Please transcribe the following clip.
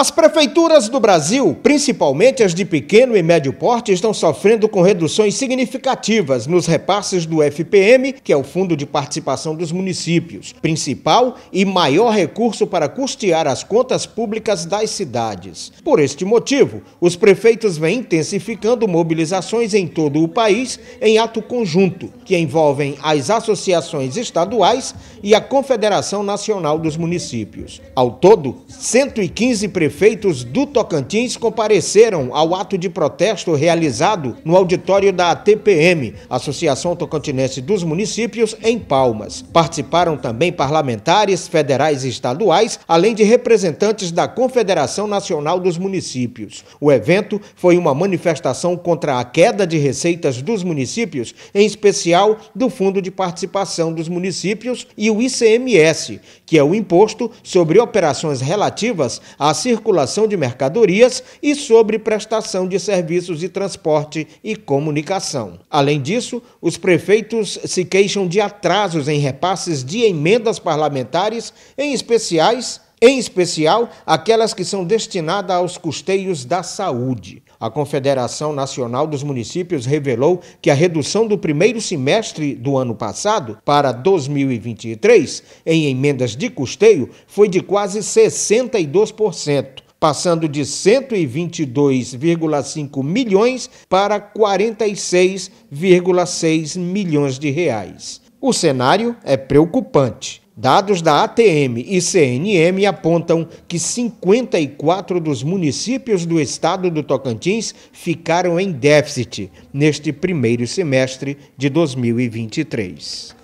As prefeituras do Brasil, principalmente as de pequeno e médio porte, estão sofrendo com reduções significativas nos repasses do FPM, que é o Fundo de Participação dos Municípios, principal e maior recurso para custear as contas públicas das cidades. Por este motivo, os prefeitos vêm intensificando mobilizações em todo o país em ato conjunto, que envolvem as associações estaduais e a Confederação Nacional dos Municípios. Ao todo, 115 prefeitos prefeitos do Tocantins compareceram ao ato de protesto realizado no auditório da TPM, Associação Tocantinense dos Municípios, em Palmas. Participaram também parlamentares federais e estaduais, além de representantes da Confederação Nacional dos Municípios. O evento foi uma manifestação contra a queda de receitas dos municípios, em especial do Fundo de Participação dos Municípios e o ICMS, que é o imposto sobre operações relativas à circulação de mercadorias e sobre prestação de serviços de transporte e comunicação. Além disso, os prefeitos se queixam de atrasos em repasses de emendas parlamentares, em especiais em especial aquelas que são destinadas aos custeios da saúde. A Confederação Nacional dos Municípios revelou que a redução do primeiro semestre do ano passado para 2023 em emendas de custeio foi de quase 62% passando de 122,5 milhões para 46,6 milhões de reais. O cenário é preocupante. Dados da ATM e CNM apontam que 54 dos municípios do estado do Tocantins ficaram em déficit neste primeiro semestre de 2023.